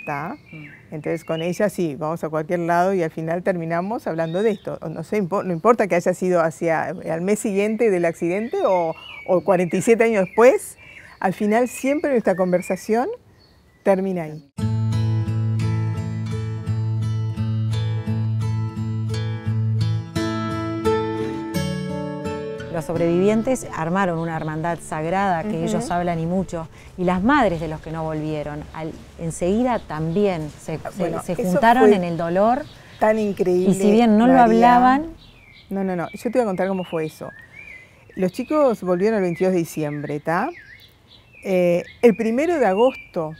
¿Está? Mm. Entonces con ella sí, vamos a cualquier lado y al final terminamos hablando de esto. No, sé, no importa que haya sido hacia eh, al mes siguiente del accidente o, o 47 años después, al final siempre nuestra conversación termina ahí. Los sobrevivientes armaron una hermandad sagrada que ellos hablan y mucho. Y las madres de los que no volvieron, enseguida también se, juntaron en el dolor. Tan increíble. Y si bien no lo hablaban. No, no, no. Yo te voy a contar cómo fue eso. Los chicos volvieron el 22 de diciembre, ¿está? Eh, el primero de agosto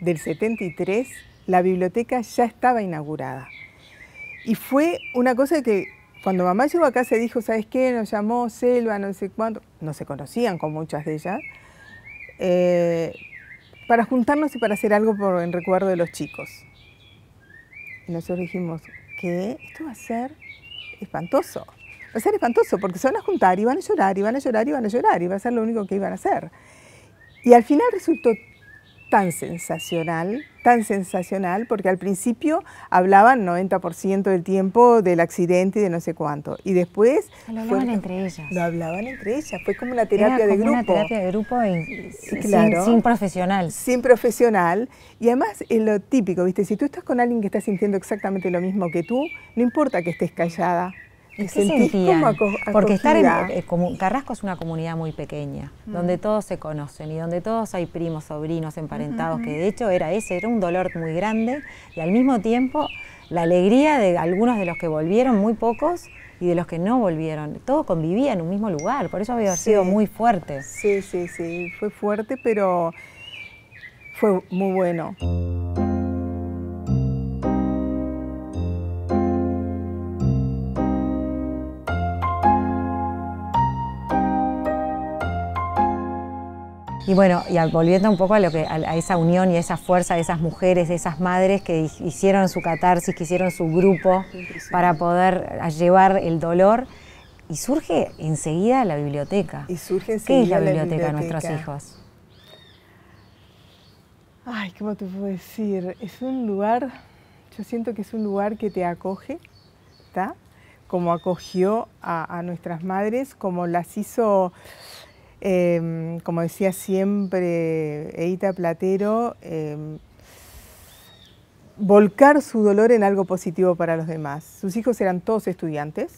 del 73, la biblioteca ya estaba inaugurada. Y fue una cosa que cuando mamá llegó acá se dijo, ¿sabes qué? Nos llamó Selva, no sé cuándo, No se conocían con muchas de ellas. Eh, para juntarnos y para hacer algo por, en recuerdo de los chicos. Y nosotros dijimos, ¿qué? Esto va a ser espantoso. Va a ser espantoso porque se van a juntar y van a llorar, y van a llorar, y van a llorar, y va a ser lo único que iban a hacer. Y al final resultó tan sensacional, tan sensacional, porque al principio hablaban 90% del tiempo del accidente y de no sé cuánto, y después... Lo hablaban entre ellas. Lo hablaban entre ellas, fue como una terapia de grupo. una terapia de grupo sin, sin, profesional. Sin profesional, y además es lo típico, ¿viste? Si tú estás con alguien que está sintiendo exactamente lo mismo que tú, no importa que estés callada, ¿Qué sentían? Porque estar en eh, Carrasco es una comunidad muy pequeña, mm. donde todos se conocen y donde todos hay primos, sobrinos, emparentados, que de hecho era ese, era un dolor muy grande y al mismo tiempo la alegría de algunos de los que volvieron, muy pocos, y de los que no volvieron. Todo convivía en un mismo lugar, por eso había sido muy fuerte. Sí, sí, sí, fue fuerte, pero fue muy bueno. Y bueno, y volviendo un poco a, lo que, a, esa unión y a esa fuerza de esas mujeres, de esas madres que hicieron su catarsis, que hicieron su grupo para poder llevar el dolor. Y surge enseguida la biblioteca. Y surge ¿Qué es la biblioteca, de nuestros hijos? Ay, ¿cómo te puedo decir? Es un lugar, yo siento que es un lugar que te acoge, ¿está? Como acogió a nuestras madres, como las hizo Em, como decía siempre Eita Platero, em, volcar su dolor en algo positivo para los demás. Sus hijos eran todos estudiantes,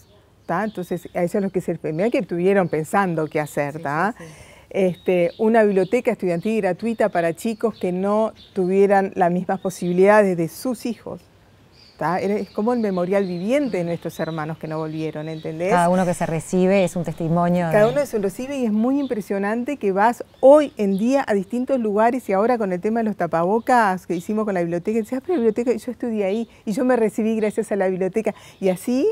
entonces a eso es lo que se mira que tuvieron pensando qué hacer. Este, una biblioteca estudiantil gratuita para chicos que no tuvieran las mismas posibilidades de sus hijos es como el memorial viviente de nuestros hermanos que no volvieron, ¿entendés? Cada uno que se recibe es un testimonio. Cada uno que se recibe y es muy impresionante que vas hoy en día a distintos lugares y ahora con el tema de los tapabocas que hicimos con la biblioteca, decías, ah, pero la biblioteca, yo estudié ahí y yo me recibí gracias a la biblioteca. Y así,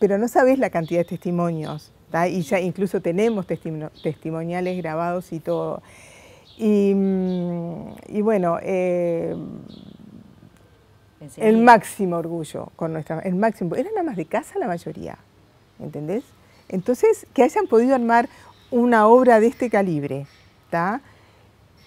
pero no sabés la cantidad de testimonios, y ya incluso tenemos testimoniales grabados y todo. Y, mm, bueno, eh, el máximo orgullo con nuestra, el máximo, eran más de casa la mayoría, ¿entendés? Entonces, que hayan podido armar una obra de este calibre, ¿está?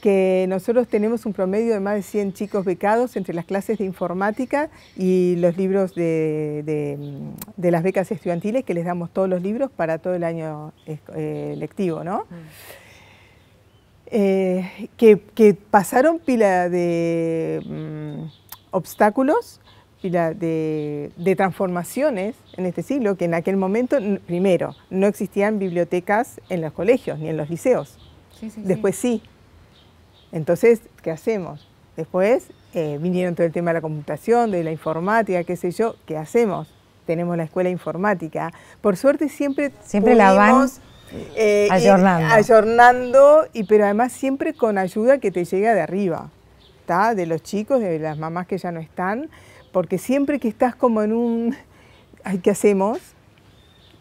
que nosotros tenemos un promedio de más de 100 chicos becados entre las clases de informática y los libros de, las becas estudiantiles, que les damos todos los libros para todo el año eh, eh, lectivo, ¿no? Mm. Eh, que, pasaron pila de... Mm, obstáculos de, de, transformaciones en este siglo que en aquel momento, primero, no existían bibliotecas en los colegios ni en los liceos. Después sí. Entonces, ¿qué hacemos? Después eh, vinieron todo el tema de la computación, de la informática, qué sé yo, ¿qué hacemos? Tenemos la escuela informática. Por suerte siempre... Siempre la vamos eh, eh, ayornando. y, pero además siempre con ayuda que te llega de arriba de los chicos, de las mamás que ya no están, porque siempre que estás como en un, ¿qué hacemos?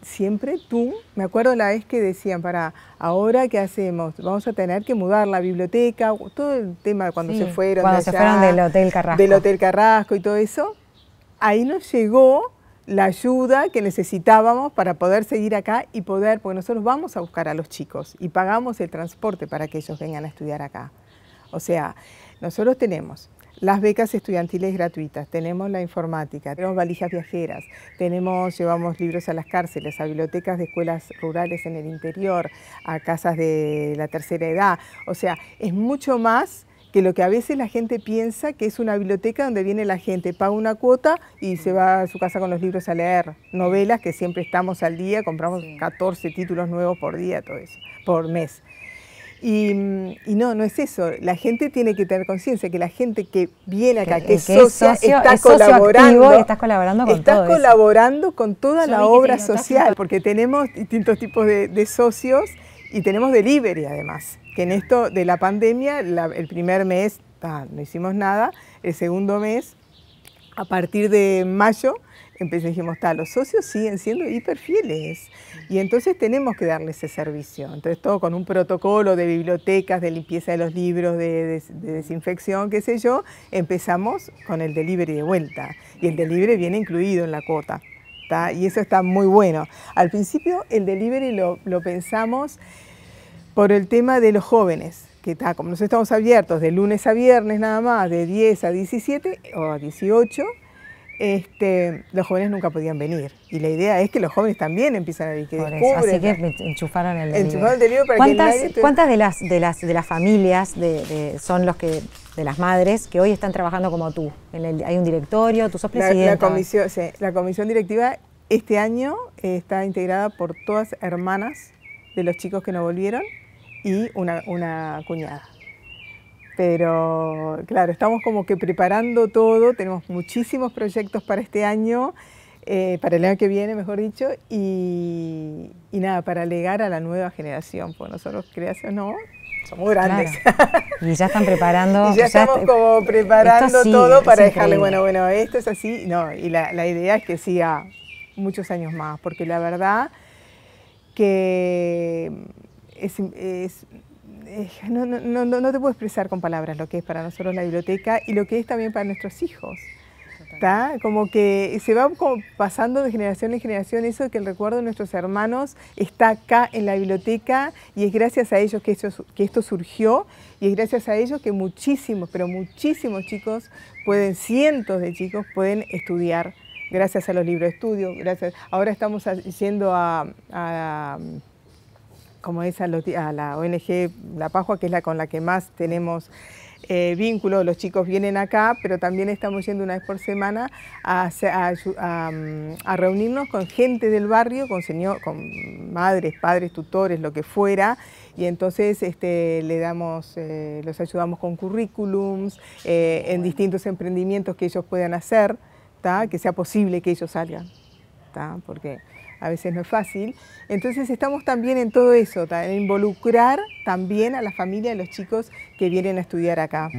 Siempre tú, me acuerdo la vez que decían, para, ahora qué hacemos, vamos a tener que mudar la biblioteca, todo el tema cuando se fueron. Cuando se fueron del Hotel Carrasco. Del Hotel Carrasco y todo eso, ahí nos llegó la ayuda que necesitábamos para poder seguir acá y poder, porque nosotros vamos a buscar a los chicos y pagamos el transporte para que ellos vengan a estudiar acá. O sea, nosotros tenemos las becas estudiantiles gratuitas, tenemos la informática, tenemos valijas viajeras, tenemos, llevamos libros a las cárceles, a bibliotecas de escuelas rurales en el interior, a casas de la tercera edad. O sea, es mucho más que lo que a veces la gente piensa que es una biblioteca donde viene la gente, paga una cuota y se va a su casa con los libros a leer. Novelas que siempre estamos al día, compramos 14 títulos nuevos por día, todo eso, por mes. Y, no, no es eso. La gente tiene que tener conciencia que la gente que viene acá, que, es, socio, está colaborando. colaborando con toda la obra social, porque tenemos distintos tipos de, socios y tenemos delivery además. Que en esto de la pandemia, el primer mes no hicimos nada, el segundo mes, a partir de mayo, Empecé, dijimos, está, los socios siguen siendo hiper hiperfieles y entonces tenemos que darles ese servicio. Entonces todo con un protocolo de bibliotecas, de limpieza de los libros, de, desinfección, qué sé yo, empezamos con el delivery de vuelta y el delivery viene incluido en la cuota. Y eso está muy bueno. Al principio el delivery lo, lo pensamos por el tema de los jóvenes que está, como nos estamos abiertos de lunes a viernes nada más, de 10 a 17 o a 18, este, los jóvenes nunca podían venir. Y la idea es que los jóvenes también empiezan a ir, Así que enchufaron el delivery. ¿Cuántas, de las, de las, de las familias son los que de las madres que hoy están trabajando como tú? hay un directorio, tú sos presidenta. La, comisión, la comisión directiva este año eh, está integrada por todas hermanas de los chicos que no volvieron y una cuñada. Pero claro, estamos como que preparando todo, tenemos muchísimos proyectos para este año, eh, para el año que viene, mejor dicho, y, nada, para alegar a la nueva generación, pues nosotros, creas no, somos grandes. Y ya están preparando. y ya, estamos como preparando todo para dejarle, bueno, bueno, esto es así. No, y la, idea es que siga muchos años más, porque la verdad que es, eh, no, no, no, no, te puedo expresar con palabras lo que es para nosotros la biblioteca y lo que es también para nuestros hijos. Como que se va pasando de generación en generación eso que el recuerdo de nuestros hermanos está acá en la biblioteca y es gracias a ellos que, que esto surgió y es gracias a ellos que muchísimos, pero muchísimos chicos pueden, cientos de chicos pueden estudiar gracias a los libros de estudio, gracias. Ahora estamos yendo a como es a, la ONG La Pajua, que es la con la que más tenemos eh, vínculo, los chicos vienen acá, pero también estamos yendo una vez por semana mm, a, reunirnos con gente del barrio, con, señor, con madres, padres, tutores, lo que fuera, y entonces este, le damos, eh, los ayudamos con currículums, eh, en distintos emprendimientos que ellos puedan hacer, que sea posible que ellos salgan, porque a veces no es fácil. Entonces estamos también en todo eso, en involucrar también a la familia de los chicos que vienen a estudiar acá.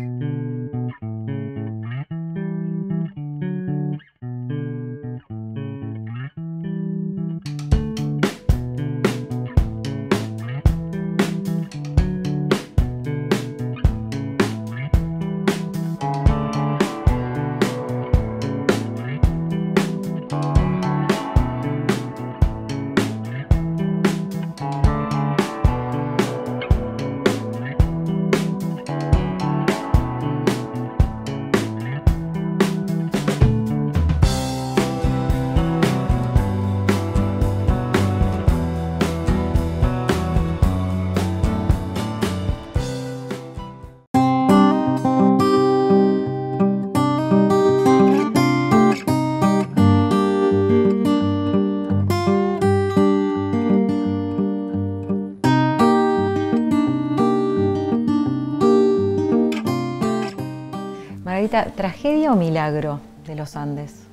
Margarita, ¿tragedia o milagro de los Andes?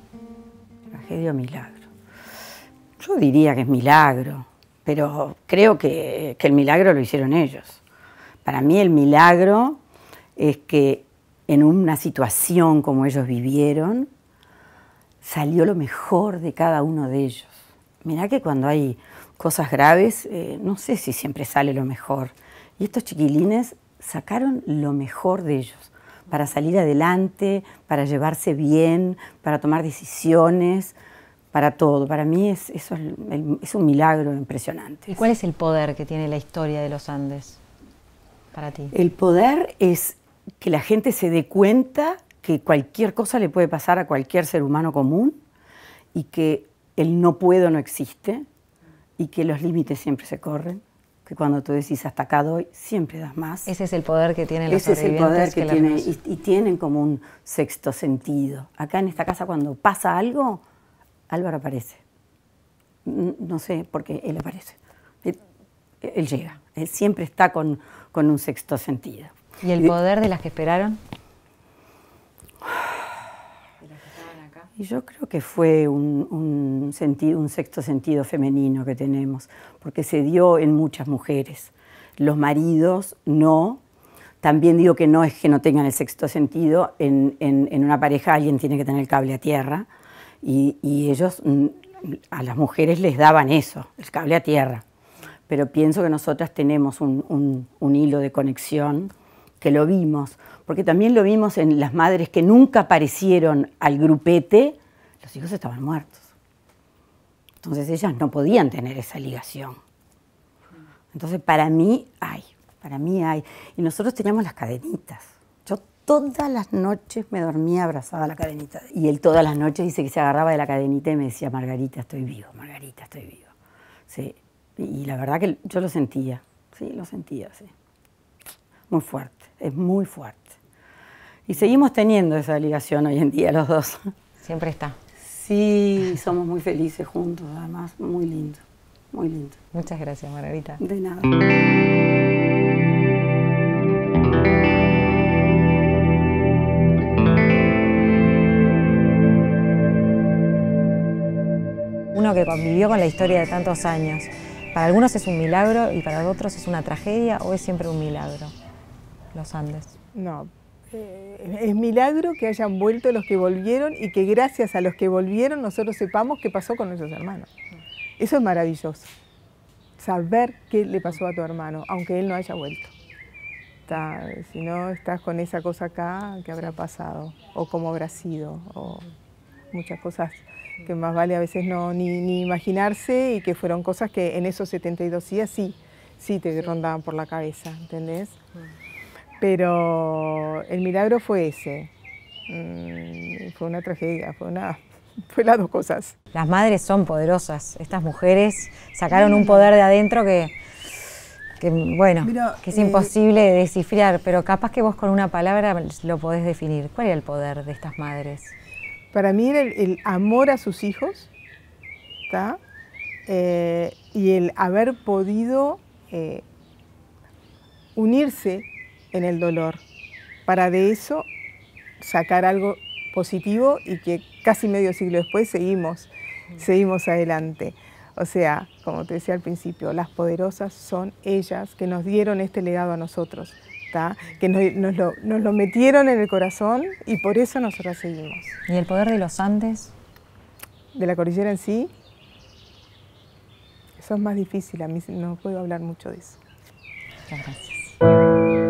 Tragedia o milagro. Yo diría que es milagro, pero creo que, el milagro lo hicieron ellos. Para mí el milagro es que en una situación como ellos vivieron, salió lo mejor de cada uno de ellos. Mirá que cuando hay cosas graves, eh, no sé si siempre sale lo mejor. Y estos chiquilines sacaron lo mejor de ellos para salir adelante, para llevarse bien, para tomar decisiones, para todo. Para mí es, eso un milagro impresionante. ¿Y cuál es el poder que tiene la historia de los Andes para ti? El poder es que la gente se dé cuenta que cualquier cosa le puede pasar a cualquier ser humano común y que el no puedo no existe y que los límites siempre se corren que cuando tú decís hasta acá doy, siempre das más. Ese es el poder que tienen los Ese es el poder que, tienen y, tienen como un sexto sentido. Acá en esta casa cuando pasa algo, Álvaro aparece. No sé por qué él aparece. Él, llega, él siempre está con, con un sexto sentido. ¿Y el poder de las que esperaron? Y yo creo que fue un, sentido, un sexto sentido femenino que tenemos, porque se dio en muchas mujeres. Los maridos no, también digo que no es que no tengan el sexto sentido, en, una pareja alguien tiene que tener el cable a tierra y, ellos mm, a las mujeres les daban eso, el cable a tierra. Pero pienso que nosotras tenemos un hilo de conexión que lo vimos, porque también lo vimos en las madres que nunca aparecieron al grupete, los hijos estaban muertos. Entonces ellas no podían tener esa ligación. Entonces para mí hay, para mí hay. Y nosotros teníamos las cadenitas. Yo todas las noches me dormía abrazada a la cadenita. Y él todas las noches dice que se agarraba de la cadenita y me decía, Margarita, estoy vivo, Margarita, estoy vivo. Sí. Y la verdad que yo lo sentía, sí, lo sentía, sí. Muy fuerte es muy fuerte. Y seguimos teniendo esa ligación hoy en día los dos. Siempre está. Sí, somos muy felices juntos, además, muy lindo, muy lindo. Muchas gracias, Margarita. De nada. uno que convivió con la historia de tantos años. Para algunos es un milagro y para otros es una tragedia o es siempre un milagro los Andes. No, eh, es milagro que hayan vuelto los que volvieron y que gracias a los que volvieron nosotros sepamos qué pasó con nuestros hermanos. Eso es maravilloso, saber qué le pasó a tu hermano, aunque él no haya vuelto. si no, estás con esa cosa acá, ¿qué habrá pasado? O cómo habrá sido, o muchas cosas que más vale a veces no ni, ni, imaginarse y que fueron cosas que en esos 72 días sí, sí te rondaban por la cabeza, ¿entendés? Pero el milagro fue ese. Mm, fue una tragedia, fue una fue las dos cosas. Las madres son poderosas, estas mujeres sacaron un poder de adentro que, bueno, que es eh, imposible descifrar, pero capaz que vos con una palabra lo podés definir. ¿Cuál era el poder de estas madres? Para mí era el, amor a sus hijos, eh, y el haber podido eh, unirse en el dolor, para de eso sacar algo positivo y que casi medio siglo después seguimos, mm. seguimos adelante. O sea, como te decía al principio, las poderosas son ellas que nos dieron este legado a nosotros, que nos, lo, nos, lo, metieron en el corazón y por eso nosotros seguimos. ¿Y el poder de los Andes? De la cordillera en sí, eso es más difícil, a mí no puedo hablar mucho de eso. Muchas gracias.